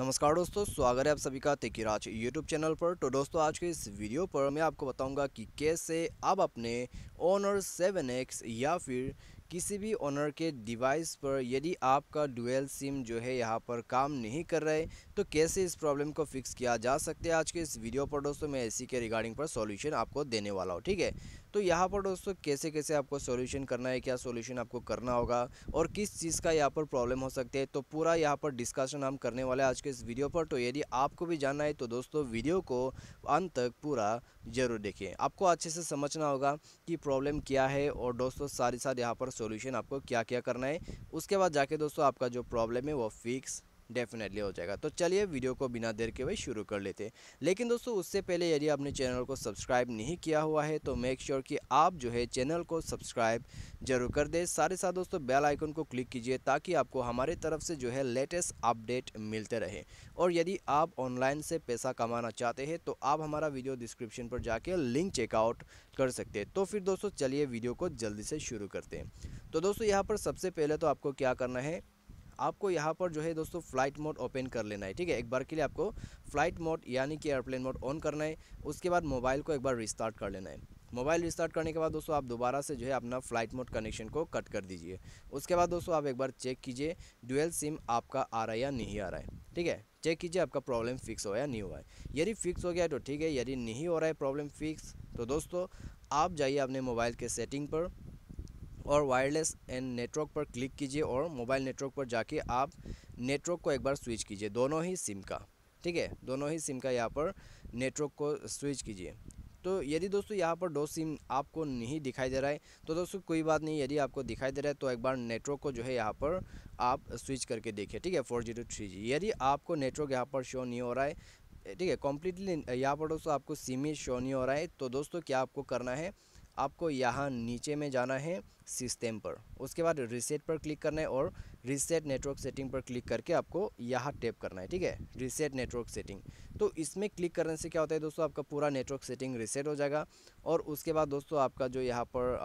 नमस्कार दोस्तों स्वागत है आप सभी का तिकी राज यूट्यूब चैनल पर तो दोस्तों आज के इस वीडियो पर मैं आपको बताऊंगा कि कैसे आप अपने ओनर सेवन एक्स या फिर किसी भी ओनर के डिवाइस पर यदि आपका डुअल सिम जो है यहाँ पर काम नहीं कर रहे तो कैसे इस प्रॉब्लम को फिक्स किया जा सकता है आज के इस वीडियो पर दोस्तों मैं इसी के रिगार्डिंग पर सॉल्यूशन आपको देने वाला हूँ ठीक है तो यहाँ पर दोस्तों कैसे कैसे आपको सोल्यूशन करना है क्या सोल्यूशन आपको करना होगा और किस चीज़ का यहाँ पर प्रॉब्लम हो सकती है तो पूरा यहाँ पर डिस्कशन हम करने वाले आज के इस वीडियो पर तो यदि आपको भी जानना है तो दोस्तों वीडियो को अंत तक पूरा ज़रूर देखें आपको अच्छे से समझना होगा कि प्रॉब्लम क्या है और दोस्तों साथ ही साथ यहाँ पर सोल्यूशन आपको क्या क्या करना है उसके बाद जाके दोस्तों आपका जो प्रॉब्लम है वो फिक्स डेफिनेटली हो जाएगा तो चलिए वीडियो को बिना देर के भाई शुरू कर लेते हैं लेकिन दोस्तों उससे पहले यदि आपने चैनल को सब्सक्राइब नहीं किया हुआ है तो मेक श्योर sure कि आप जो है चैनल को सब्सक्राइब जरूर कर दें सारे साथ दोस्तों बेल आइकन को क्लिक कीजिए ताकि आपको हमारे तरफ से जो है लेटेस्ट अपडेट मिलते रहे और यदि आप ऑनलाइन से पैसा कमाना चाहते हैं तो आप हमारा वीडियो डिस्क्रिप्शन पर जाके लिंक चेकआउट कर सकते हैं तो फिर दोस्तों चलिए वीडियो को जल्दी से शुरू करते हैं तो दोस्तों यहाँ पर सबसे पहले तो आपको क्या करना है आपको यहाँ पर जो है दोस्तों फ्लाइट मोड ओपन कर लेना है ठीक है एक बार के लिए आपको फ्लाइट मोड यानी कि एयरप्लेन मोड ऑन करना है उसके बाद मोबाइल को एक बार रिस्टार्ट कर लेना है मोबाइल रिस्टार्ट करने के बाद दोस्तों आप दोबारा से जो है अपना फ्लाइट मोड कनेक्शन को कट कर दीजिए उसके बाद दोस्तों आप एक बार चेक कीजिए डुअल सिम आपका आ रहा है या नहीं आ रहा है ठीक है चेक कीजिए आपका प्रॉब्लम फिक्स हो या नहीं हुआ है यदि फिक्स हो गया तो ठीक है यदि नहीं हो रहा है प्रॉब्लम फिक्स तो दोस्तों आप जाइए अपने मोबाइल के सेटिंग पर और वायरलेस एंड नेटवर्क पर क्लिक कीजिए और मोबाइल नेटवर्क पर जाके आप नेटवर्क को एक बार स्विच कीजिए दोनों ही सिम का ठीक है दोनों ही सिम का यहाँ पर नेटवर्क को स्विच कीजिए तो यदि दोस्तों यहाँ पर दो सिम आपको नहीं दिखाई दे रहा है तो दोस्तों कोई बात नहीं यदि आपको दिखाई दे रहा है तो एक बार नेटवर्क को जो है यहाँ पर आप स्विच करके देखिए ठीक है four G to three G यदि आपको नेटवर्क यहाँ पर शो नहीं हो रहा है ठीक है कम्प्लीटली यहाँ पर दोस्तों आपको सिम ही शो नहीं हो रहा है तो दोस्तों क्या आपको करना है आपको यहाँ नीचे में जाना है सिस्टम पर उसके बाद रिसेट पर क्लिक करना है और रीसेट नेटवर्क सेटिंग पर क्लिक करके आपको यहाँ टैप करना है ठीक है रीसेट नेटवर्क सेटिंग तो इसमें क्लिक करने से क्या होता है दोस्तों आपका पूरा नेटवर्क सेटिंग रीसेट हो जाएगा और उसके बाद दोस्तों आपका जो यहाँ पर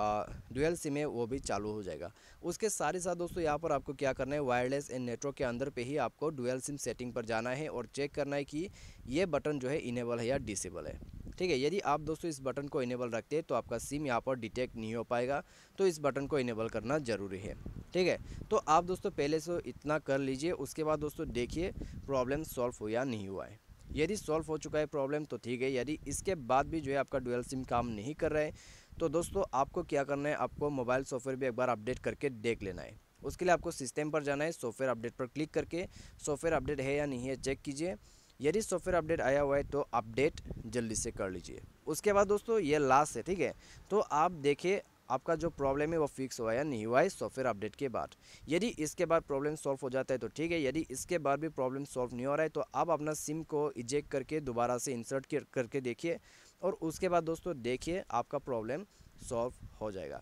डुअल सिम है वो भी चालू हो जाएगा उसके साथ ही साथ दोस्तों यहाँ पर आपको क्या करना है वायरलेस एंड नेटवर्क के अंदर पर ही आपको डुअल सिम सेटिंग पर जाना है और चेक करना है कि ये बटन जो है इनेबल है या डिसेबल है ठीक है यदि आप दोस्तों इस बटन को इनेबल रखते हैं तो आपका सिम यहाँ पर डिटेक्ट नहीं हो पाएगा तो इस बटन को इनेबल करना ज़रूरी है ठीक है तो आप दोस्तों पहले से इतना कर लीजिए उसके बाद दोस्तों देखिए प्रॉब्लम सॉल्व हुआ या नहीं हुआ है यदि सॉल्व हो चुका है प्रॉब्लम तो ठीक है यदि इसके बाद भी जो है आपका डुअल सिम काम नहीं कर रहा है तो दोस्तों आपको क्या करना है आपको मोबाइल सॉफ्टवेयर भी एक बार अपडेट करके देख लेना है उसके लिए आपको सिस्टम पर जाना है सॉफ्टवेयर अपडेट पर क्लिक करके सॉफ्टवेयर अपडेट है या नहीं है चेक कीजिए यदि सॉफ्टवेयर अपडेट आया हुआ है तो अपडेट जल्दी से कर लीजिए उसके बाद दोस्तों ये लास्ट है ठीक है तो आप देखिए आपका जो प्रॉब्लम है वो फिक्स हुआ या नहीं हुआ है सॉफ्टवेयर अपडेट के बाद यदि इसके बाद प्रॉब्लम सॉल्व हो जाता है तो ठीक है यदि इसके बाद भी प्रॉब्लम सॉल्व नहीं हो रहा है तो आप अपना सिम को इजेक्ट करके दोबारा से इंसर्ट करके देखिए और उसके बाद दोस्तों देखिए आपका प्रॉब्लम सॉल्व हो जाएगा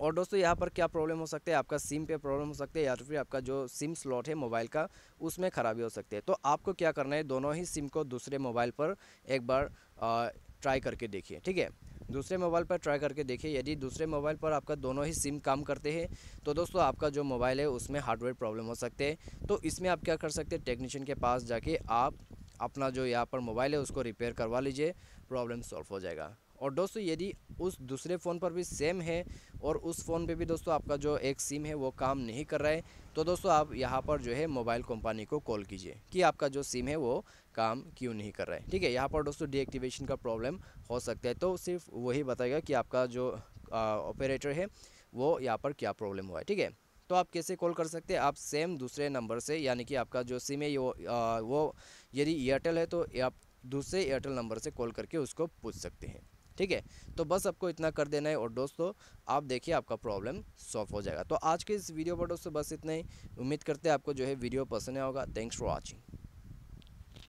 और दोस्तों यहाँ पर क्या प्रॉब्लम हो सकता है आपका सिम पे प्रॉब्लम हो सकते हैं या तो फिर आपका जो सिम स्लॉट है मोबाइल का उसमें ख़राबी हो सकती है तो आपको क्या करना है दोनों ही सिम को दूसरे मोबाइल पर एक बार ट्राई करके देखिए ठीक है दूसरे मोबाइल पर ट्राई करके देखिए यदि दूसरे मोबाइल पर आपका दोनों ही सिम काम करते हैं तो दोस्तों आपका जो मोबाइल है उसमें हार्डवेयर प्रॉब्लम हो सकते हैं तो इसमें आप क्या कर सकते हैं टेक्नीशियन के पास जाके आप अपना जो यहाँ पर मोबाइल है उसको रिपेयर करवा लीजिए प्रॉब्लम सॉल्व हो जाएगा और दोस्तों यदि उस दूसरे फ़ोन पर भी सेम है और उस फ़ोन पे भी दोस्तों आपका जो एक सिम है वो काम नहीं कर रहा है तो दोस्तों आप यहाँ पर जो है मोबाइल कंपनी को कॉल कीजिए कि आपका जो सिम है वो काम क्यों नहीं कर रहा है ठीक है यहाँ पर दोस्तों डीएक्टिवेशन का प्रॉब्लम हो सकता है तो सिर्फ वही बताएगा कि आपका जो ऑपरेटर है वो यहाँ पर क्या प्रॉब्लम हुआ है ठीक है तो आप कैसे कॉल कर सकते हैं आप सेम दूसरे नंबर से यानी कि आपका जो सिम है वो वो यदि एयरटेल है तो आप दूसरे एयरटेल नंबर से कॉल करके उसको पूछ सकते हैं ठीक है तो बस आपको इतना कर देना है और दोस्तों आप देखिए आपका प्रॉब्लम सॉल्व हो जाएगा तो आज के इस वीडियो पर दोस्तों बस इतना ही उम्मीद करते हैं आपको जो है वीडियो पसंद आया होगा थैंक्स फॉर वॉचिंग